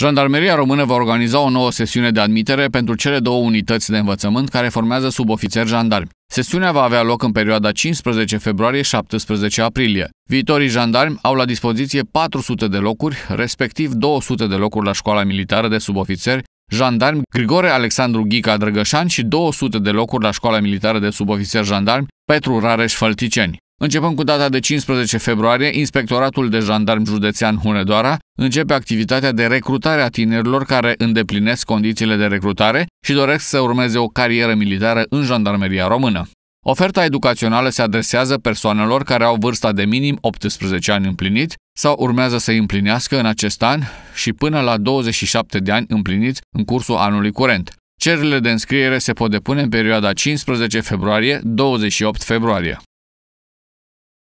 Jandarmeria Română va organiza o nouă sesiune de admitere pentru cele două unități de învățământ care formează subofițeri jandarmi. Sesiunea va avea loc în perioada 15 februarie-17 aprilie. Viitorii jandarmi au la dispoziție 400 de locuri, respectiv 200 de locuri la școala militară de subofițeri jandarmi Grigore Alexandru Ghica Drăgășan și 200 de locuri la școala militară de subofițeri jandarmi Petru Rareș Fălticeni. Începând cu data de 15 februarie, Inspectoratul de Jandarmi Județean Hunedoara începe activitatea de recrutare a tinerilor care îndeplinesc condițiile de recrutare și doresc să urmeze o carieră militară în jandarmeria română. Oferta educațională se adresează persoanelor care au vârsta de minim 18 ani împlinit sau urmează să împlinească în acest an și până la 27 de ani împliniți în cursul anului curent. Cererile de înscriere se pot depune în perioada 15 februarie-28 februarie.